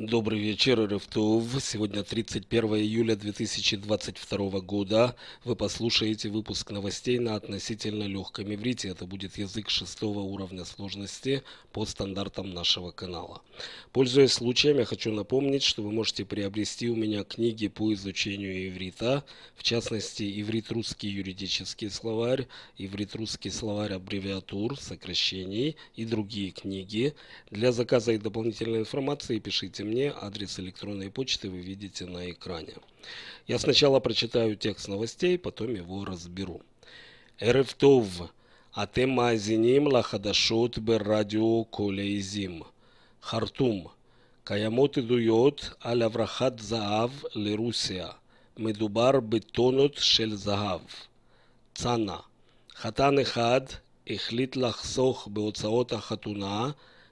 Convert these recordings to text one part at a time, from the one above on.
Добрый вечер, РФТУВ. Сегодня 31 июля 2022 года. Вы послушаете выпуск новостей на относительно легком иврите. Это будет язык шестого уровня сложности по стандартам нашего канала. Пользуясь случаем, я хочу напомнить, что вы можете приобрести у меня книги по изучению иврита, в частности, иврит-русский юридический словарь, иврит-русский словарь аббревиатур, сокращений и другие книги. Для заказа и дополнительной информации пишите мне. Адрес электронной почты вы видите на экране. Я сначала прочитаю текст новостей, потом его разберу. РФТОВ. אתם מאזינים לחדשות ברדיו כל העזים. חרטום קיימות עדויות על הברחת זהב לרוסיה. מדובר בטונות של זהב. צנע חתן אחד החליט לחסוך בהוצאות החתונה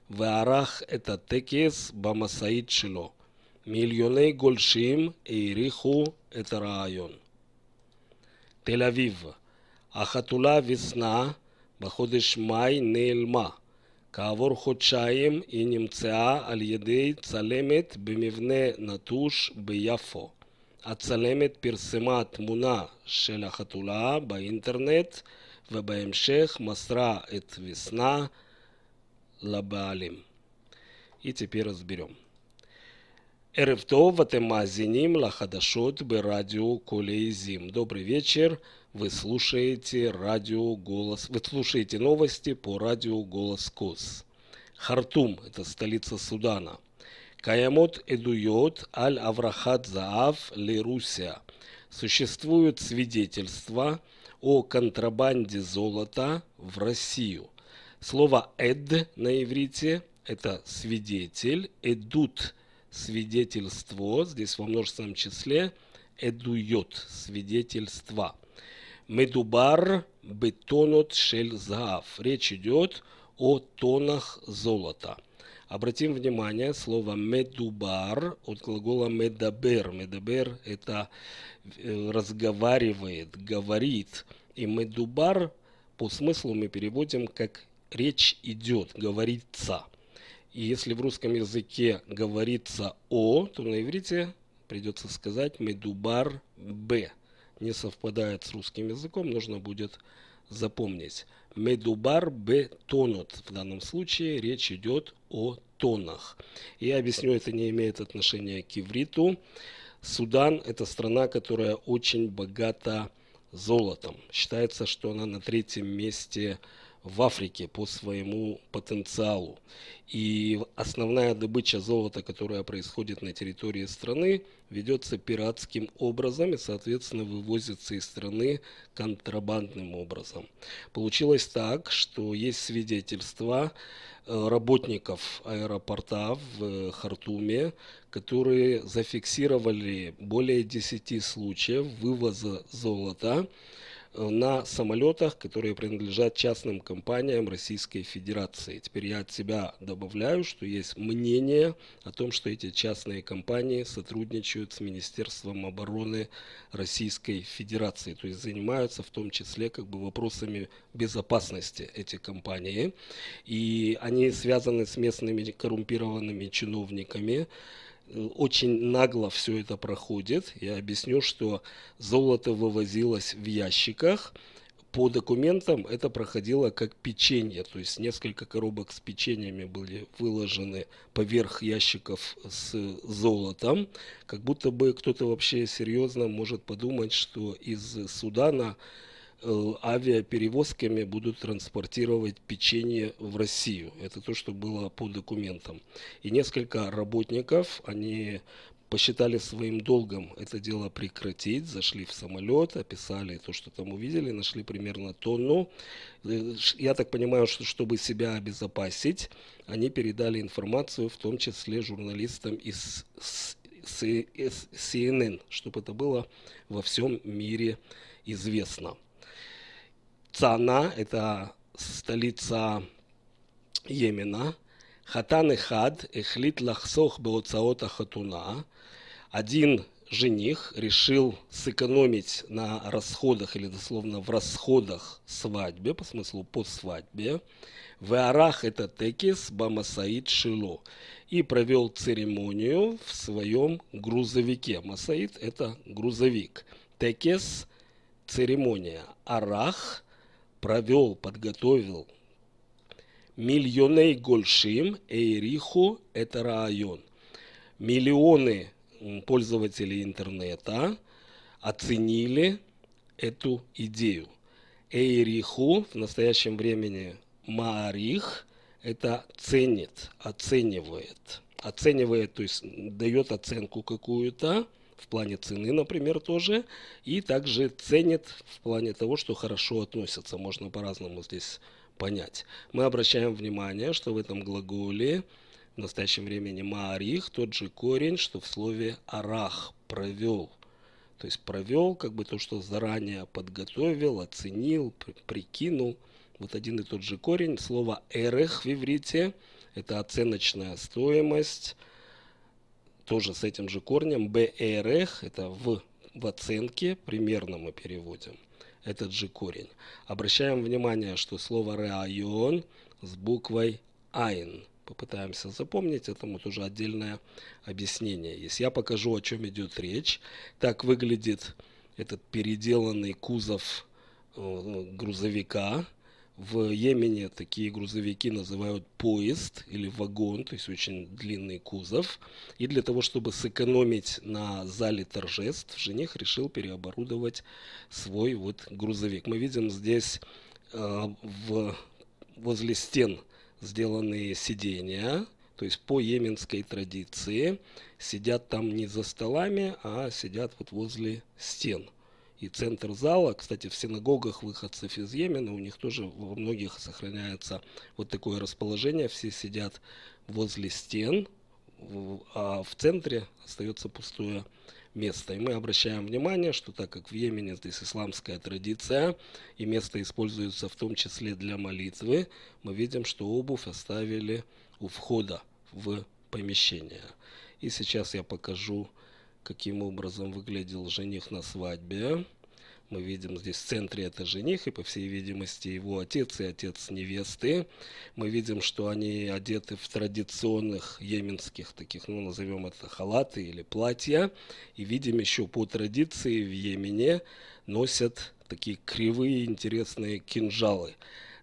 וערך את הטקס במשאית שלו. מיליוני גולשים העריכו את הרעיון. תל אביב החתולה וסנה בחודש מאי נעלמה. כעבור חודשיים היא נמצאה על ידי צלמת במבנה נטוש ביפו. הצלמת פרסמה תמונה של החתולה באינטרנט ובהמשך מסרה את וסנה Лабалим. И теперь разберем. РФТО Ватемазиним Лахадашот бы радио Колеизим. Добрый вечер. Вы слушаете радио Голос. Вы слушаете новости по радио Голос Кос. Хартум – это столица Судана. Каямот Эдуйот Аль Аврахат Заав Лерусия. Существуют свидетельства о контрабанде золота в Россию – Слово «эд» на иврите – это свидетель, «эдут» – свидетельство, здесь во множественном числе, «эдует» – свидетельства. Медубар бетонот шель заав. Речь идет о тонах золота. Обратим внимание, слово медубар от глагола медабер. Медабер – это э, разговаривает, говорит. И медубар по смыслу мы переводим как речь идет, говорится. И если в русском языке говорится «о», то на иврите придется сказать «медубар б». Не совпадает с русским языком, нужно будет запомнить. Медубар б тонут. В данном случае речь идет о тонах. Я объясню, это не имеет отношения к ивриту. Судан – это страна, которая очень богата золотом. Считается, что она на третьем месте – в Африке по своему потенциалу. И основная добыча золота, которая происходит на территории страны, ведется пиратским образом и, соответственно, вывозится из страны контрабандным образом. Получилось так, что есть свидетельства э, работников аэропорта в э, Хартуме, которые зафиксировали более 10 случаев вывоза золота Э, на самолетах, которые принадлежат частным компаниям Российской Федерации. Теперь я от себя добавляю, что есть мнение о том, что эти частные компании сотрудничают с Министерством обороны Российской Федерации, то есть занимаются в том числе как бы вопросами безопасности эти компании, и они связаны с местными коррумпированными чиновниками, очень нагло все это проходит. Я объясню, что золото вывозилось в ящиках. По документам это проходило как печенье, то есть несколько коробок с печеньями были выложены поверх ящиков с золотом. Как будто бы кто-то вообще серьезно может подумать, что из Судана Э, авиаперевозками будут транспортировать печенье в Россию. Это то, что было по документам. И несколько работников, они посчитали своим долгом это дело прекратить, зашли в самолет, описали то, что там увидели, нашли примерно тонну. Э, я так понимаю, что чтобы себя обезопасить, они передали информацию, в том числе журналистам из CNN, чтобы это было во всем мире известно. Цана, это столица Йемена, Хатан и Хад эхлит лахсох бауцаота хатуна. Один жених решил сэкономить на расходах, или дословно в расходах свадьбе, по смыслу по свадьбе. В Арах это текис бамасаид шило. И провел церемонию в своем грузовике. Масаид – это грузовик. Текес – церемония. Арах – провел, подготовил Миллионы Гольшим, Эйриху – это район. Миллионы пользователей интернета оценили эту идею. Эйриху в настоящем времени Маарих – это ценит, оценивает. Оценивает, то есть дает оценку какую-то в плане цены, например, тоже. И также ценит в плане того, что хорошо относятся. Можно по-разному здесь понять. Мы обращаем внимание, что в этом глаголе в настоящем времени маарих тот же корень, что в слове арах, провел. То есть провел как бы то, что заранее подготовил, оценил, прикинул. Вот один и тот же корень. Слово эрех в иврите – это оценочная стоимость, тоже с этим же корнем. BRH e – это в, в оценке, примерно мы переводим этот же корень. Обращаем внимание, что слово «район» с буквой «айн». Попытаемся запомнить, этому тоже отдельное объяснение есть. Я покажу, о чем идет речь. Так выглядит этот переделанный кузов э, грузовика. В Йемене такие грузовики называют поезд или вагон, то есть очень длинный кузов. И для того, чтобы сэкономить на зале торжеств, жених решил переоборудовать свой вот грузовик. Мы видим здесь э, в, возле стен сделанные сидения, то есть по йеменской традиции сидят там не за столами, а сидят вот возле стен – и центр зала. Кстати, в синагогах выходцев из Йемена, у них тоже во многих сохраняется вот такое расположение. Все сидят возле стен, а в центре остается пустое место. И мы обращаем внимание, что так как в Йемене здесь исламская традиция, и место используется в том числе для молитвы, мы видим, что обувь оставили у входа в помещение. И сейчас я покажу каким образом выглядел жених на свадьбе. Мы видим здесь в центре это жених и, по всей видимости, его отец и отец невесты. Мы видим, что они одеты в традиционных йеменских таких, ну, назовем это халаты или платья. И видим еще по традиции в Йемене носят такие кривые интересные кинжалы.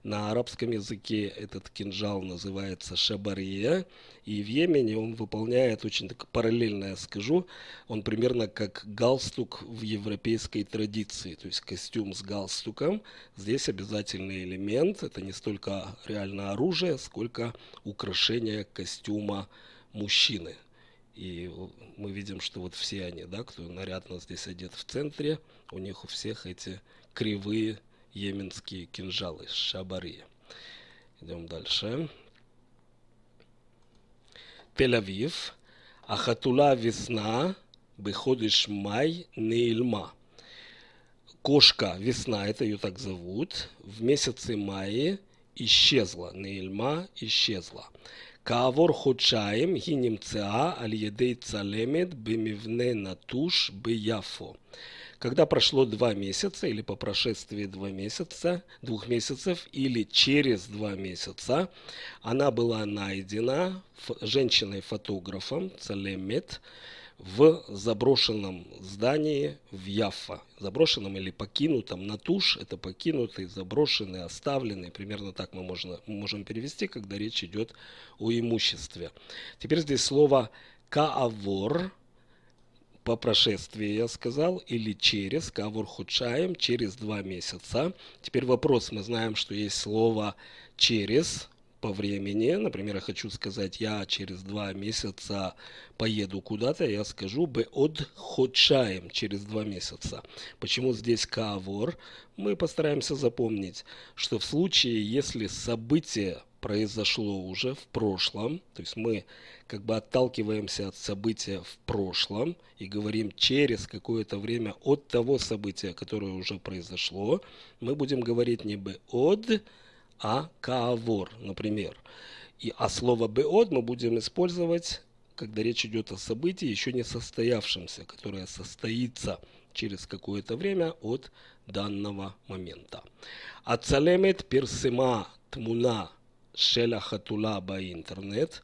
На арабском языке этот кинжал называется шабария, и в Йемене он выполняет очень так параллельно, я скажу, он примерно как галстук в европейской традиции, то есть костюм с галстуком. Здесь обязательный элемент, это не столько реально оружие, сколько украшение костюма мужчины. И мы видим, что вот все они, да, кто нарядно здесь одет в центре, у них у всех эти кривые йеменские кинжалы, шабари. Идем дальше. Тель-Авив. Ахатула весна, выходишь май, неильма. Кошка весна, это ее так зовут, в месяце мае исчезла, неильма исчезла. כעבור חודשיים היא נמצאה על ידי צלמת במבנה נטוש ביפו. Когда прошло два месяца или по прошествии два месяца, двух месяцев или через два месяца, она была найдена женщиной-фотографом Целемет в заброшенном здании в Яффа. Заброшенном или покинутом. на Натуш – это покинутый, заброшенный, оставленный. Примерно так мы можно, можем перевести, когда речь идет о имуществе. Теперь здесь слово «каавор» по прошествии, я сказал, или через, кавур худшаем, через два месяца. Теперь вопрос, мы знаем, что есть слово «через», по времени. Например, я хочу сказать, я через два месяца поеду куда-то, я скажу бы от худшаем через два месяца. Почему здесь кавор? Мы постараемся запомнить, что в случае, если событие произошло уже в прошлом, то есть мы как бы отталкиваемся от события в прошлом и говорим через какое-то время от того события, которое уже произошло, мы будем говорить не бы от, а кавор, например. И, а слово от мы будем использовать, когда речь идет о событии, еще не состоявшемся, которое состоится через какое-то время от данного момента. Ацалемет персима тмуна Шеля Хатулаба интернет.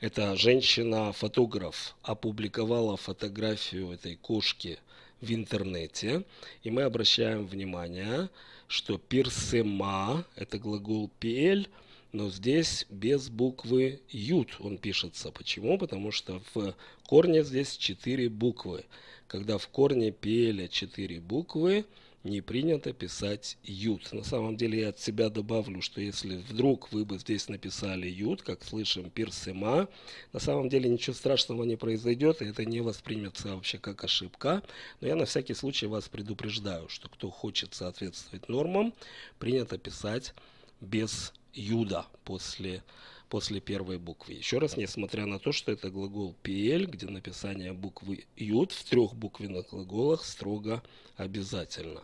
Это женщина-фотограф опубликовала фотографию этой кошки в интернете. И мы обращаем внимание, что пирсема – это глагол «пиэль», но здесь без буквы «ют» он пишется. Почему? Потому что в корне здесь четыре буквы. Когда в корне «пиэля» четыре буквы – не принято писать «ют». На самом деле я от себя добавлю, что если вдруг вы бы здесь написали «ют», как слышим «пирсема», на самом деле ничего страшного не произойдет, и это не воспримется вообще как ошибка. Но я на всякий случай вас предупреждаю, что кто хочет соответствовать нормам, принято писать без «юда» после после первой буквы. Еще раз, несмотря на то, что это глагол PL, где написание буквы ют в трех буквенных глаголах строго обязательно.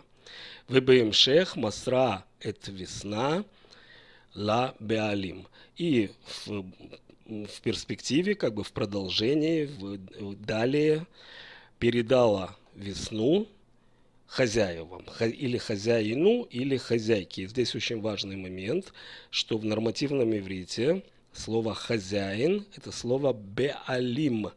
ВБМ Шех, Масра – это весна, Ла Беалим. И в, в перспективе, как бы в продолжении, в, далее передала весну хозяевам, или хозяину, или хозяйке. Здесь очень важный момент, что в нормативном иврите Слово «хозяин» – это слово «беалим»,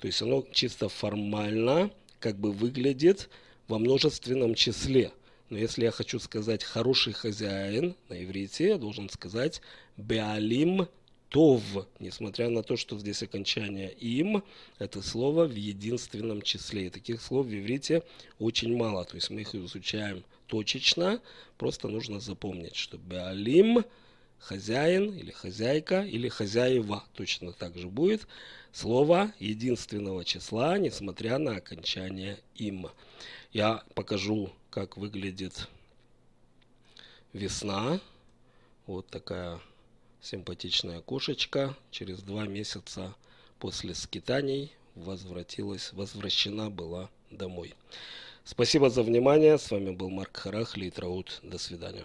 то есть оно чисто формально как бы выглядит во множественном числе. Но если я хочу сказать «хороший хозяин» на иврите, я должен сказать «беалим тов», несмотря на то, что здесь окончание «им», это слово в единственном числе. И таких слов в иврите очень мало, то есть мы их изучаем точечно, просто нужно запомнить, что «беалим» – хозяин или хозяйка или хозяева точно так же будет слово единственного числа, несмотря на окончание им. Я покажу, как выглядит весна. Вот такая симпатичная кошечка. Через два месяца после скитаний возвратилась, возвращена была домой. Спасибо за внимание. С вами был Марк Харахли и Траут. До свидания.